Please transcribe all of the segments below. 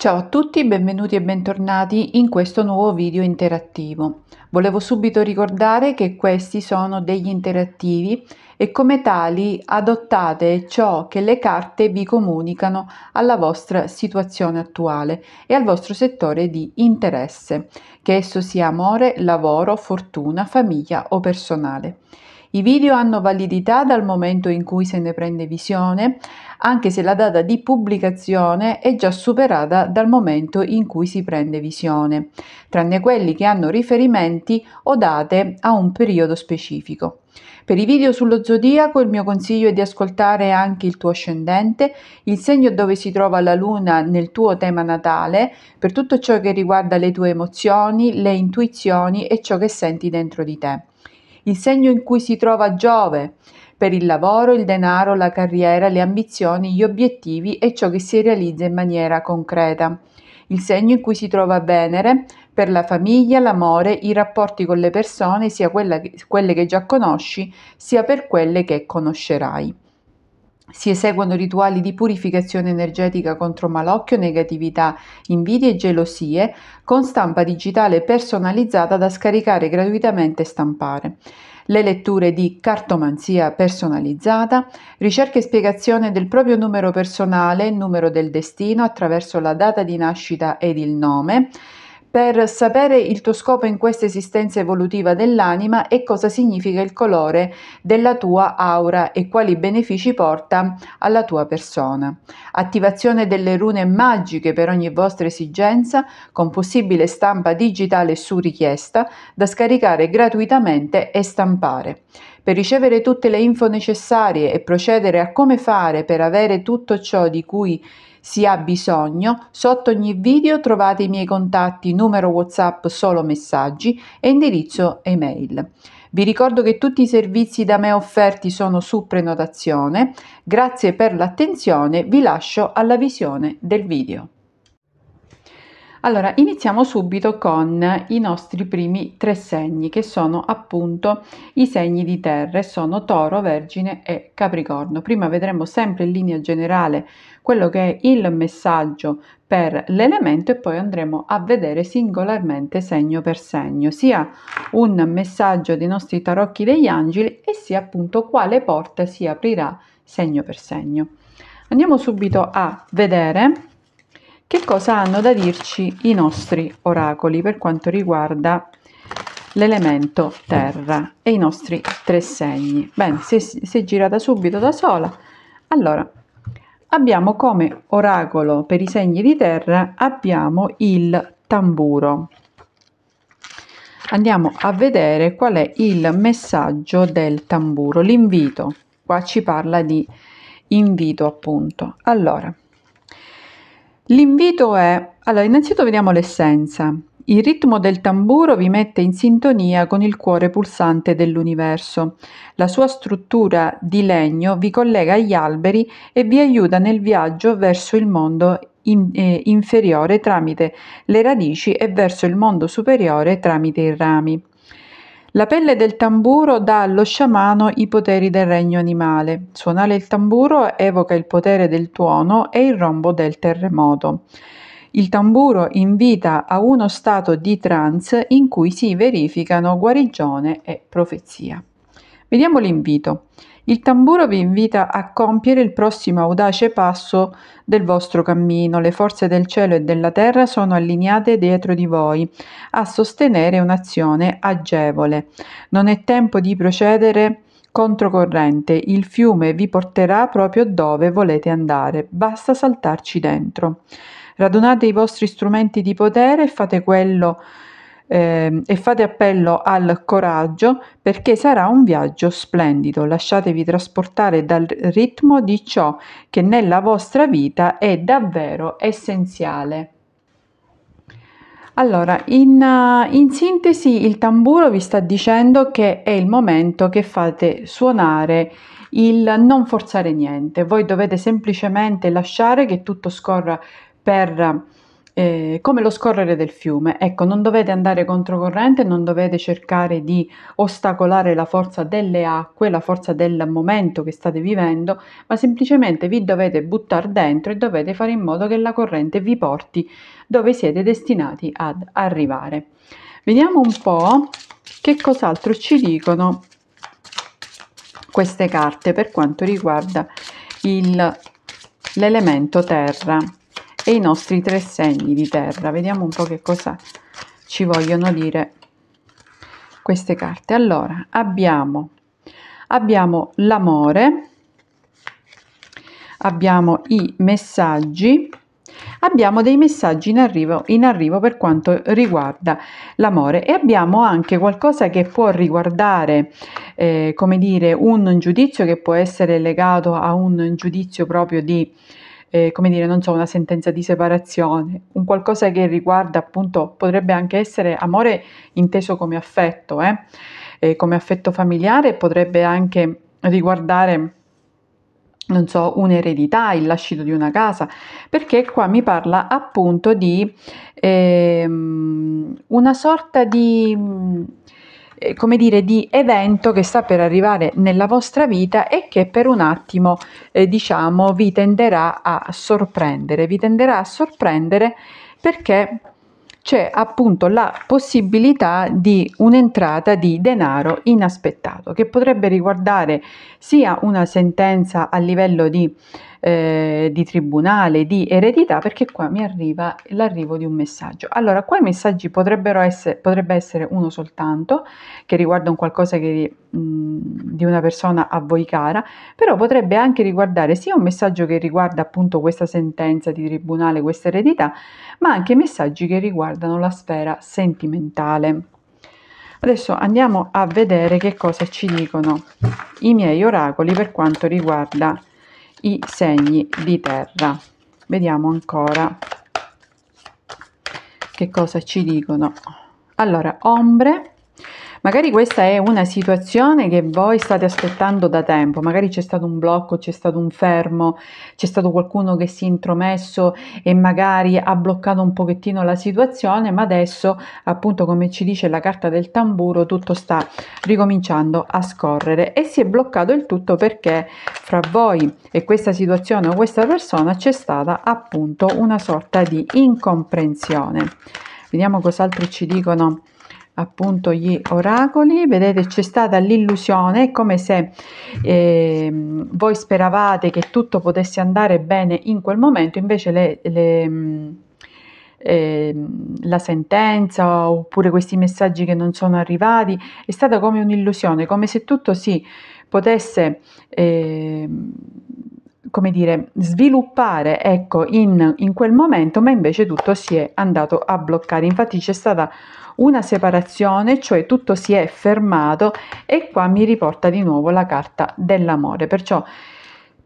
Ciao a tutti, benvenuti e bentornati in questo nuovo video interattivo. Volevo subito ricordare che questi sono degli interattivi e come tali adottate ciò che le carte vi comunicano alla vostra situazione attuale e al vostro settore di interesse, che esso sia amore, lavoro, fortuna, famiglia o personale. I video hanno validità dal momento in cui se ne prende visione, anche se la data di pubblicazione è già superata dal momento in cui si prende visione, tranne quelli che hanno riferimenti o date a un periodo specifico. Per i video sullo zodiaco il mio consiglio è di ascoltare anche il tuo ascendente, il segno dove si trova la luna nel tuo tema natale, per tutto ciò che riguarda le tue emozioni, le intuizioni e ciò che senti dentro di te il segno in cui si trova Giove, per il lavoro, il denaro, la carriera, le ambizioni, gli obiettivi e ciò che si realizza in maniera concreta. Il segno in cui si trova Venere, per la famiglia, l'amore, i rapporti con le persone, sia che, quelle che già conosci, sia per quelle che conoscerai. Si eseguono rituali di purificazione energetica contro malocchio, negatività, invidie e gelosie, con stampa digitale personalizzata da scaricare gratuitamente e stampare le letture di cartomanzia personalizzata, ricerca e spiegazione del proprio numero personale, numero del destino attraverso la data di nascita ed il nome, per sapere il tuo scopo in questa esistenza evolutiva dell'anima e cosa significa il colore della tua aura e quali benefici porta alla tua persona. Attivazione delle rune magiche per ogni vostra esigenza con possibile stampa digitale su richiesta da scaricare gratuitamente e stampare. Per ricevere tutte le info necessarie e procedere a come fare per avere tutto ciò di cui si ha bisogno, sotto ogni video trovate i miei contatti, numero WhatsApp solo messaggi e indirizzo email. Vi ricordo che tutti i servizi da me offerti sono su prenotazione. Grazie per l'attenzione, vi lascio alla visione del video. Allora, iniziamo subito con i nostri primi tre segni, che sono appunto i segni di terra, sono Toro, Vergine e Capricorno. Prima vedremo sempre in linea generale quello che è il messaggio per l'elemento e poi andremo a vedere singolarmente segno per segno, sia un messaggio dei nostri tarocchi degli angeli e sia appunto quale porta si aprirà segno per segno. Andiamo subito a vedere che cosa hanno da dirci i nostri oracoli per quanto riguarda l'elemento terra e i nostri tre segni? Bene, se, se girata subito da sola, allora abbiamo come oracolo per i segni di terra abbiamo il tamburo. Andiamo a vedere qual è il messaggio del tamburo, l'invito. Qua ci parla di invito appunto. Allora, L'invito è, allora innanzitutto vediamo l'essenza. Il ritmo del tamburo vi mette in sintonia con il cuore pulsante dell'universo. La sua struttura di legno vi collega agli alberi e vi aiuta nel viaggio verso il mondo in, eh, inferiore tramite le radici e verso il mondo superiore tramite i rami. La pelle del tamburo dà allo sciamano i poteri del regno animale. Suonare il tamburo evoca il potere del tuono e il rombo del terremoto. Il tamburo invita a uno stato di trance in cui si verificano guarigione e profezia. Vediamo l'invito. Il tamburo vi invita a compiere il prossimo audace passo del vostro cammino. Le forze del cielo e della terra sono allineate dietro di voi a sostenere un'azione agevole. Non è tempo di procedere controcorrente. Il fiume vi porterà proprio dove volete andare. Basta saltarci dentro. Radunate i vostri strumenti di potere e fate quello che eh, e fate appello al coraggio perché sarà un viaggio splendido. Lasciatevi trasportare dal ritmo di ciò che nella vostra vita è davvero essenziale. Allora, in, in, sintesi, il tamburo vi sta dicendo che è il momento che fate suonare il non forzare niente. Voi dovete semplicemente lasciare che tutto scorra per eh, come lo scorrere del fiume. Ecco, non dovete andare controcorrente, non dovete cercare di ostacolare la forza delle acque, la forza del momento che state vivendo, ma semplicemente vi dovete buttare dentro e dovete fare in modo che la corrente vi porti dove siete destinati ad arrivare. Vediamo un po' che cos'altro ci dicono queste carte per quanto riguarda il, l'elemento terra e i nostri tre segni di terra. Vediamo un po' che cosa ci vogliono dire queste carte. Allora, abbiamo, abbiamo l'amore, abbiamo i messaggi, abbiamo dei messaggi in arrivo, in arrivo per quanto riguarda l'amore e abbiamo anche qualcosa che può riguardare, eh, come dire, un giudizio che può essere legato a un giudizio proprio di eh, come dire, non so, una sentenza di separazione, un qualcosa che riguarda appunto, potrebbe anche essere amore inteso come affetto, eh? Eh, come affetto familiare, potrebbe anche riguardare non so, un'eredità, il lascito di una casa, perché qua mi parla appunto di ehm, una sorta di eh, come dire, di evento che sta per arrivare nella vostra vita e che per un attimo, eh, diciamo, vi tenderà a sorprendere. Vi tenderà a sorprendere perché c'è appunto la possibilità di un'entrata di denaro inaspettato che potrebbe riguardare sia una sentenza a livello di eh, di tribunale, di eredità, perché qua mi arriva l'arrivo di un messaggio. Allora, qua i messaggi potrebbero essere, potrebbe essere uno soltanto, che riguarda un qualcosa che, mh, di una persona a voi cara, però potrebbe anche riguardare sia un messaggio che riguarda appunto questa sentenza di tribunale, questa eredità, ma anche messaggi che riguardano la sfera sentimentale. Adesso andiamo a vedere che cosa ci dicono i miei oracoli per quanto riguarda i segni di terra. Vediamo ancora che cosa ci dicono. Allora, ombre Magari questa è una situazione che voi state aspettando da tempo, magari c'è stato un blocco, c'è stato un fermo, c'è stato qualcuno che si è intromesso e magari ha bloccato un pochettino la situazione, ma adesso appunto come ci dice la carta del tamburo tutto sta ricominciando a scorrere e si è bloccato il tutto perché fra voi e questa situazione o questa persona c'è stata appunto una sorta di incomprensione. Vediamo cos'altro ci dicono appunto gli oracoli, vedete c'è stata l'illusione, è come se eh, voi speravate che tutto potesse andare bene in quel momento, invece le, le, eh, la sentenza oppure questi messaggi che non sono arrivati è stata come un'illusione, come se tutto si potesse... Eh, come dire, sviluppare ecco, in, in quel momento, ma invece tutto si è andato a bloccare. Infatti c'è stata una separazione, cioè tutto si è fermato e qua mi riporta di nuovo la carta dell'amore. Perciò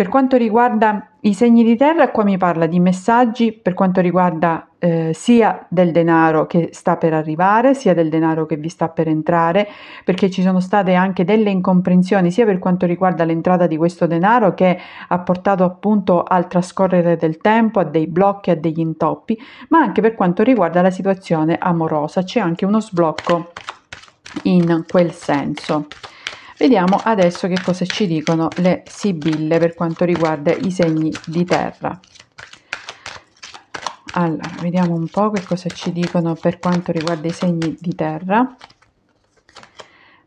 per quanto riguarda i segni di terra, qua mi parla di messaggi per quanto riguarda eh, sia del denaro che sta per arrivare, sia del denaro che vi sta per entrare, perché ci sono state anche delle incomprensioni sia per quanto riguarda l'entrata di questo denaro che ha portato appunto al trascorrere del tempo, a dei blocchi, a degli intoppi, ma anche per quanto riguarda la situazione amorosa. C'è anche uno sblocco in quel senso. Vediamo adesso che cosa ci dicono le sibille per quanto riguarda i segni di terra. Allora, vediamo un po' che cosa ci dicono per quanto riguarda i segni di terra.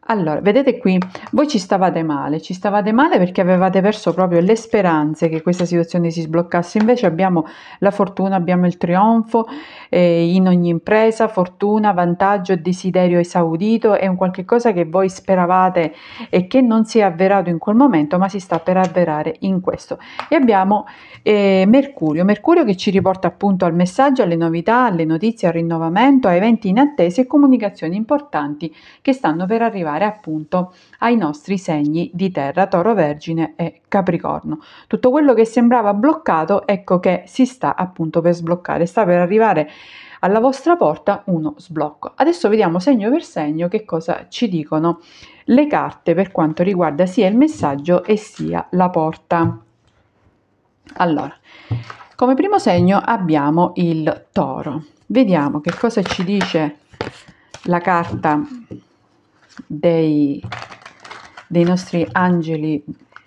Allora, vedete qui, voi ci stavate male, ci stavate male perché avevate perso proprio le speranze che questa situazione si sbloccasse, invece abbiamo la fortuna, abbiamo il trionfo eh, in ogni impresa, fortuna, vantaggio, desiderio esaudito, è un qualche cosa che voi speravate e che non si è avverato in quel momento, ma si sta per avverare in questo. E abbiamo eh, Mercurio, Mercurio che ci riporta appunto al messaggio, alle novità, alle notizie, al rinnovamento, a eventi inattesi e comunicazioni importanti che stanno per arrivare arrivare appunto ai nostri segni di terra, toro, vergine e capricorno. Tutto quello che sembrava bloccato, ecco che si sta appunto per sbloccare, sta per arrivare alla vostra porta uno sblocco. Adesso vediamo segno per segno che cosa ci dicono le carte per quanto riguarda sia il messaggio e sia la porta. Allora, come primo segno abbiamo il toro. Vediamo che cosa ci dice la carta dei, dei nostri angeli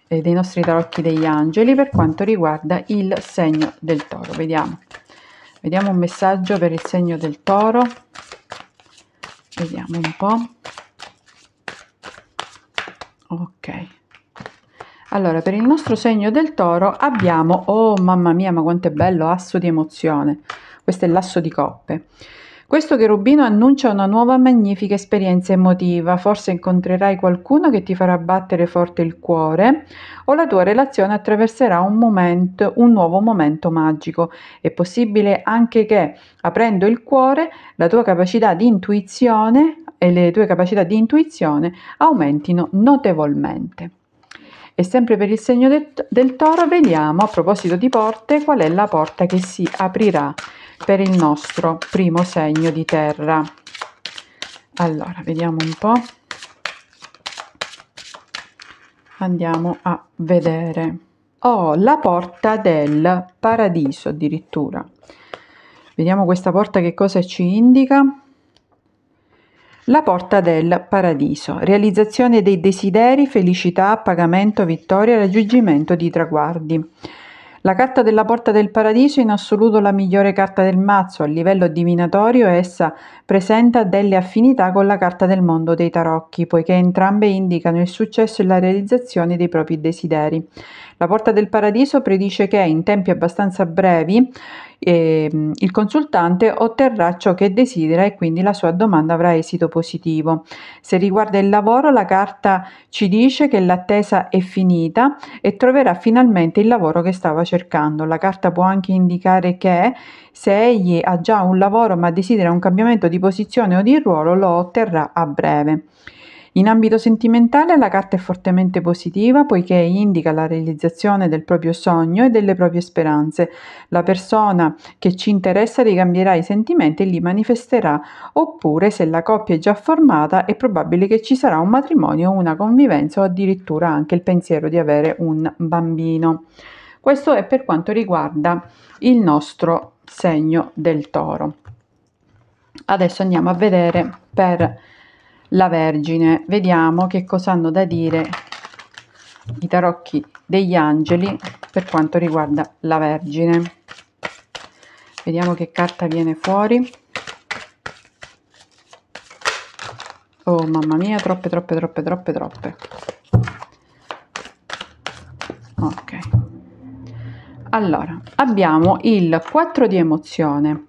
eh, dei nostri tarocchi degli angeli per quanto riguarda il segno del toro vediamo vediamo un messaggio per il segno del toro vediamo un po ok allora, per il nostro segno del toro abbiamo, oh mamma mia, ma quanto è bello, asso di emozione. Questo è l'asso di coppe. Questo cherubino annuncia una nuova magnifica esperienza emotiva, forse incontrerai qualcuno che ti farà battere forte il cuore o la tua relazione attraverserà un momento, un nuovo momento magico. È possibile anche che aprendo il cuore la tua capacità di intuizione e le tue capacità di intuizione aumentino notevolmente. E sempre per il segno del, del toro vediamo a proposito di porte qual è la porta che si aprirà per il nostro primo segno di terra. Allora, vediamo un po'. Andiamo a vedere. Oh, la porta del paradiso addirittura. Vediamo questa porta che cosa ci indica. La porta del paradiso, realizzazione dei desideri, felicità, pagamento, vittoria, raggiungimento di traguardi. La carta della Porta del Paradiso è in assoluto la migliore carta del mazzo, a livello divinatorio essa presenta delle affinità con la carta del mondo dei tarocchi, poiché entrambe indicano il successo e la realizzazione dei propri desideri. La Porta del Paradiso predice che in tempi abbastanza brevi eh, il consultante otterrà ciò che desidera e quindi la sua domanda avrà esito positivo. Se riguarda il lavoro, la carta ci dice che l'attesa è finita e troverà finalmente il lavoro che stava cercando. La carta può anche indicare che se egli ha già un lavoro ma desidera un cambiamento di posizione o di ruolo, lo otterrà a breve. In ambito sentimentale la carta è fortemente positiva poiché indica la realizzazione del proprio sogno e delle proprie speranze. La persona che ci interessa ricambierà i sentimenti e li manifesterà, oppure se la coppia è già formata è probabile che ci sarà un matrimonio, una convivenza o addirittura anche il pensiero di avere un bambino. Questo è per quanto riguarda il nostro segno del toro. Adesso andiamo a vedere per la Vergine. Vediamo che cosa hanno da dire i tarocchi degli angeli per quanto riguarda la Vergine. Vediamo che carta viene fuori. Oh mamma mia, troppe, troppe, troppe, troppe, troppe. Ok. Allora, abbiamo il 4 di emozione,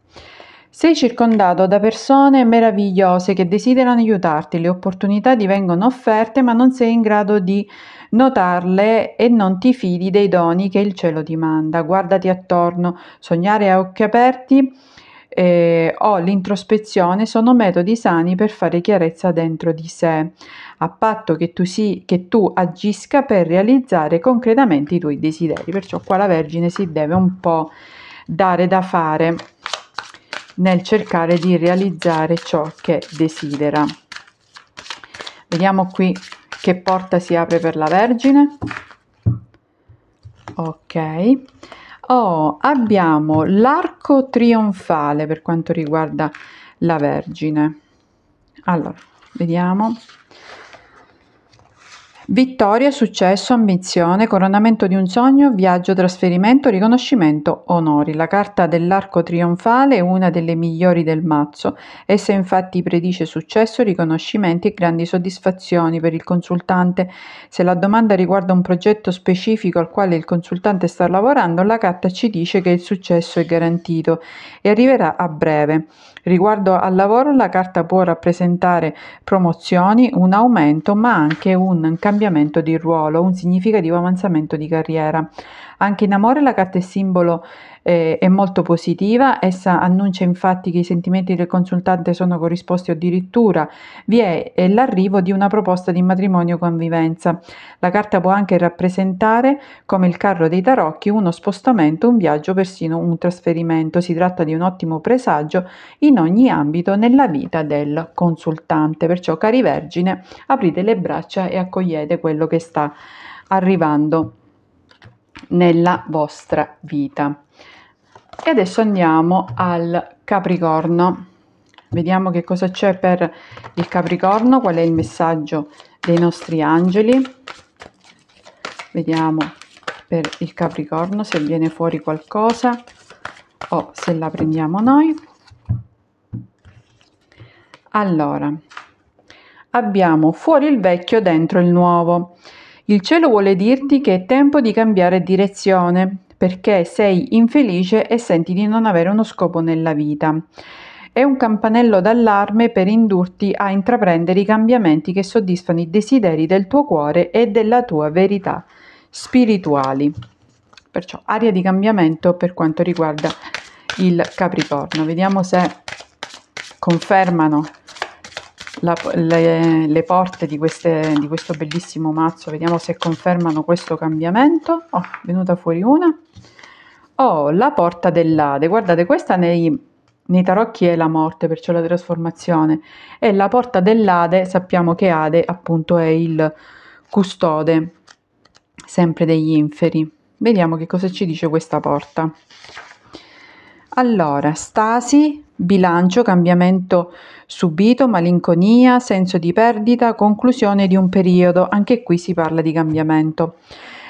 sei circondato da persone meravigliose che desiderano aiutarti, le opportunità ti vengono offerte ma non sei in grado di notarle e non ti fidi dei doni che il cielo ti manda. Guardati attorno, sognare a occhi aperti eh, o l'introspezione sono metodi sani per fare chiarezza dentro di sé, a patto che tu, si, che tu agisca per realizzare concretamente i tuoi desideri. Perciò qua la Vergine si deve un po' dare da fare nel cercare di realizzare ciò che desidera. Vediamo qui che porta si apre per la Vergine. Ok. Oh, abbiamo l'arco trionfale per quanto riguarda la Vergine. Allora, vediamo. Vittoria, successo, ambizione, coronamento di un sogno, viaggio, trasferimento, riconoscimento, onori. La carta dell'arco trionfale è una delle migliori del mazzo. Essa infatti predice successo, riconoscimenti e grandi soddisfazioni per il consultante. Se la domanda riguarda un progetto specifico al quale il consultante sta lavorando, la carta ci dice che il successo è garantito e arriverà a breve. Riguardo al lavoro, la carta può rappresentare promozioni, un aumento, ma anche un cambiamento cambiamento di ruolo, un significativo avanzamento di carriera. Anche in amore la carta è simbolo eh, è molto positiva, essa annuncia infatti che i sentimenti del consultante sono corrisposti addirittura vi è l'arrivo di una proposta di matrimonio convivenza. La carta può anche rappresentare, come il carro dei tarocchi, uno spostamento, un viaggio, persino un trasferimento. Si tratta di un ottimo presagio in ogni ambito nella vita del consultante. Perciò, cari Vergine, aprite le braccia e accogliete quello che sta arrivando nella vostra vita. E adesso andiamo al Capricorno. Vediamo che cosa c'è per il Capricorno, qual è il messaggio dei nostri angeli. Vediamo per il Capricorno se viene fuori qualcosa o se la prendiamo noi. Allora, abbiamo fuori il vecchio dentro il nuovo. Il cielo vuole dirti che è tempo di cambiare direzione, perché sei infelice e senti di non avere uno scopo nella vita. È un campanello d'allarme per indurti a intraprendere i cambiamenti che soddisfano i desideri del tuo cuore e della tua verità spirituali. Perciò aria di cambiamento per quanto riguarda il Capricorno. Vediamo se confermano la, le, le, porte di, queste, di, questo bellissimo mazzo, vediamo se confermano questo cambiamento. Oh, è venuta fuori una. Oh, la porta dell'Ade, guardate questa nei, nei tarocchi è la morte, perciò la trasformazione. E la porta dell'Ade, sappiamo che Ade appunto è il custode sempre degli inferi. Vediamo che cosa ci dice questa porta. Allora, Stasi, bilancio, cambiamento subito, malinconia, senso di perdita, conclusione di un periodo, anche qui si parla di cambiamento.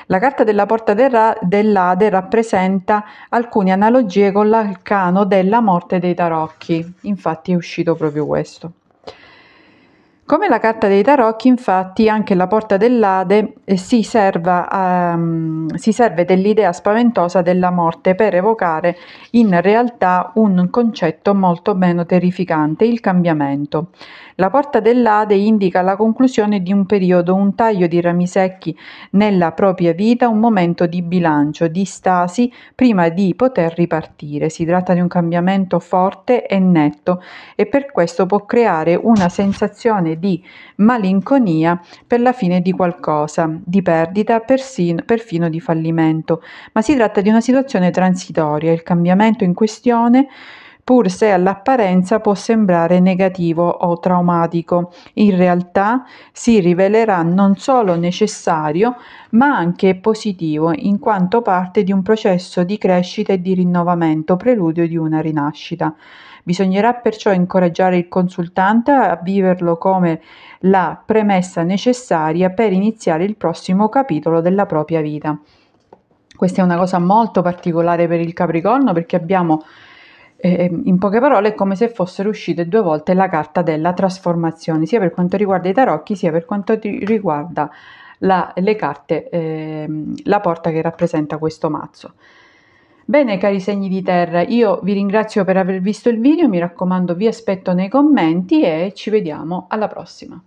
La carta della porta dell'Ade rappresenta alcune analogie con l'arcano della morte dei tarocchi, infatti è uscito proprio questo. Come la carta dei tarocchi, infatti, anche la porta dell'Ade eh, si, serva, um, si serve dell'idea spaventosa della morte per evocare in realtà un concetto molto meno terrificante, il cambiamento. La porta dell'Ade indica la conclusione di un periodo, un taglio di rami secchi nella propria vita, un momento di bilancio, di stasi, prima di poter ripartire. Si tratta di un cambiamento forte e netto e per questo può creare una sensazione di malinconia per la fine di qualcosa, di perdita, persino, perfino di fallimento. Ma si tratta di una situazione transitoria. Il cambiamento in questione pur se all'apparenza può sembrare negativo o traumatico. In realtà si rivelerà non solo necessario, ma anche positivo, in quanto parte di un processo di crescita e di rinnovamento, preludio di una rinascita. Bisognerà perciò incoraggiare il consultante a viverlo come la premessa necessaria per iniziare il prossimo capitolo della propria vita. Questa è una cosa molto particolare per il Capricorno perché abbiamo eh, in poche parole è come se fossero uscite due volte la carta della trasformazione, sia per quanto riguarda i tarocchi, sia per quanto riguarda la, le carte, eh, la porta che rappresenta questo mazzo. Bene cari segni di terra, io vi ringrazio per aver visto il video, mi raccomando vi aspetto nei commenti e ci vediamo alla prossima.